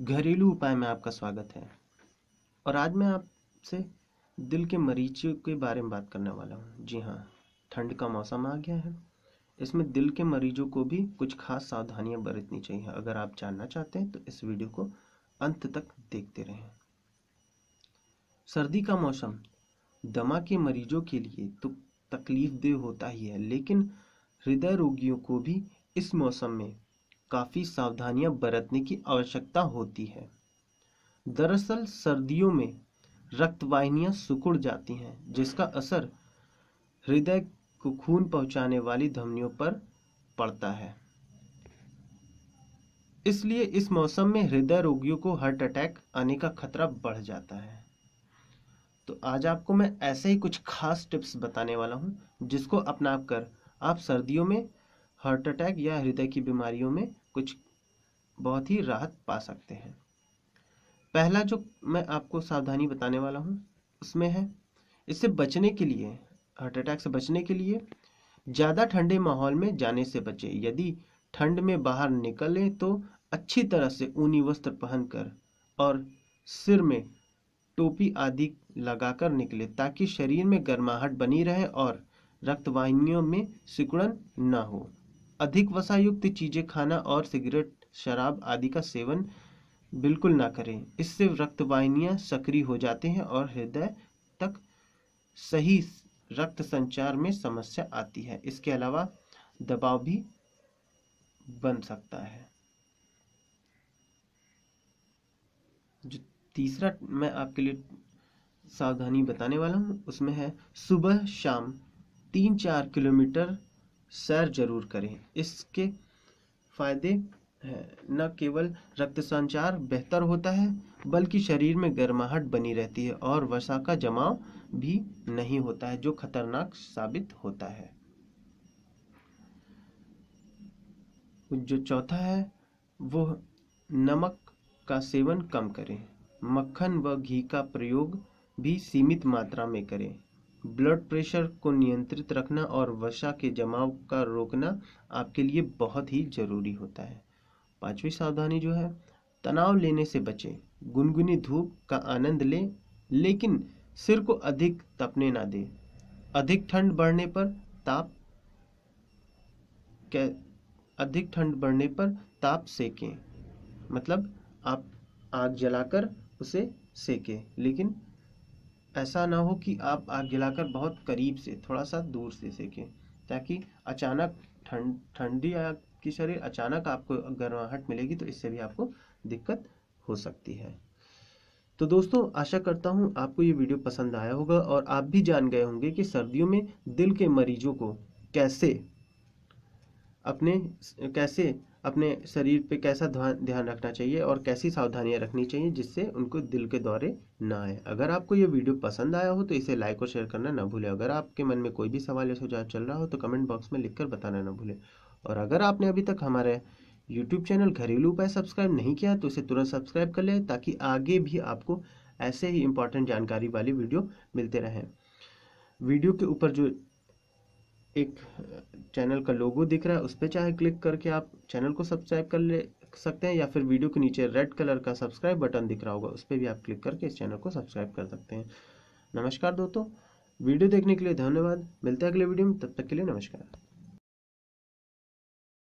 घरेलू उपाय में आपका स्वागत है और आज मैं आपसे दिल के मरीजों के बारे में बात करने वाला हूँ जी हाँ ठंड का मौसम आ गया है इसमें दिल के मरीजों को भी कुछ खास सावधानियाँ बरतनी चाहिए अगर आप जानना चाहते हैं तो इस वीडियो को अंत तक देखते रहें सर्दी का मौसम दमा के मरीजों के लिए तो तकलीफ देह होता ही है लेकिन हृदय रोगियों को भी इस मौसम में काफ़ी सावधानियां बरतने की आवश्यकता होती है दरअसल सर्दियों में रक्तवाहिनियां सुकुड़ जाती हैं जिसका असर हृदय को खून पहुंचाने वाली धमनियों पर पड़ता है इसलिए इस मौसम में हृदय रोगियों को हार्ट अटैक आने का खतरा बढ़ जाता है तो आज आपको मैं ऐसे ही कुछ खास टिप्स बताने वाला हूं जिसको अपना कर आप सर्दियों में हार्ट अटैक या हृदय की बीमारियों में कुछ बहुत ही राहत पा सकते हैं पहला जो मैं आपको सावधानी बताने वाला हूँ उसमें है इससे बचने के लिए हार्ट अटैक से बचने के लिए ज़्यादा ठंडे माहौल में जाने से बचें यदि ठंड में बाहर निकलें तो अच्छी तरह से ऊनी वस्त्र पहनकर और सिर में टोपी आदि लगाकर निकले ताकि शरीर में गर्माहट बनी रहे और रक्तवाहिनियों में सिकुड़न न हो अधिक वसायुक्त चीज़ें खाना और सिगरेट शराब आदि का सेवन बिल्कुल ना करें इससे रक्तवाहिनियाँ सक्रिय हो जाते हैं और हृदय तक सही रक्त संचार में समस्या आती है इसके अलावा दबाव भी बन सकता है जो तीसरा मैं आपके लिए सावधानी बताने वाला हूँ उसमें है सुबह शाम तीन चार किलोमीटर सैर जरूर करें इसके फायदे हैं न केवल रक्त संचार बेहतर होता है बल्कि शरीर में गर्माहट बनी रहती है और वसा का जमाव भी नहीं होता है जो खतरनाक साबित होता है जो चौथा है वो नमक का सेवन कम करें मक्खन व घी का प्रयोग भी सीमित मात्रा में करें ब्लड प्रेशर को नियंत्रित रखना और वसा के जमाव का रोकना आपके लिए बहुत ही ज़रूरी होता है पांचवी सावधानी जो है तनाव लेने से बचें गुनगुनी धूप का आनंद लें लेकिन सिर को अधिक तपने ना दें अधिक ठंड बढ़ने पर ताप के अधिक ठंड बढ़ने पर ताप सेकें मतलब आप आग जलाकर उसे सेकें लेकिन ऐसा ना हो कि आप आग जलाकर बहुत करीब से थोड़ा सा दूर से सेकें ताकि अचानक ठंड ठंडी आग की शरीर अचानक आपको गर्माहट मिलेगी तो इससे भी आपको दिक्कत हो सकती है तो दोस्तों आशा करता हूँ आपको ये वीडियो पसंद आया होगा और आप भी जान गए होंगे कि सर्दियों में दिल के मरीजों को कैसे अपने कैसे अपने शरीर पे कैसा ध्यान रखना चाहिए और कैसी सावधानियां रखनी चाहिए जिससे उनको दिल के दौरे ना आए अगर आपको ये वीडियो पसंद आया हो तो इसे लाइक और शेयर करना ना भूलें अगर आपके मन में कोई भी सवाल या सुझाव चल रहा हो तो कमेंट बॉक्स में लिखकर बताना ना भूलें और अगर आपने अभी तक हमारे यूट्यूब चैनल घरेलू उपाय सब्सक्राइब नहीं किया तो इसे तुरंत सब्सक्राइब कर लें ताकि आगे भी आपको ऐसे ही इंपॉर्टेंट जानकारी वाली वीडियो मिलते रहें वीडियो के ऊपर जो एक चैनल का लोगो दिख रहा है उस पर चाहे क्लिक करके आप चैनल को सब्सक्राइब कर ले सकते हैं या फिर वीडियो के नीचे रेड कलर का सब्सक्राइब बटन दिख रहा होगा उस पर भी आप क्लिक करके इस चैनल को सब्सक्राइब कर सकते हैं नमस्कार दोस्तों वीडियो देखने के लिए धन्यवाद मिलते हैं अगले वीडियो में तब तक के लिए नमस्कार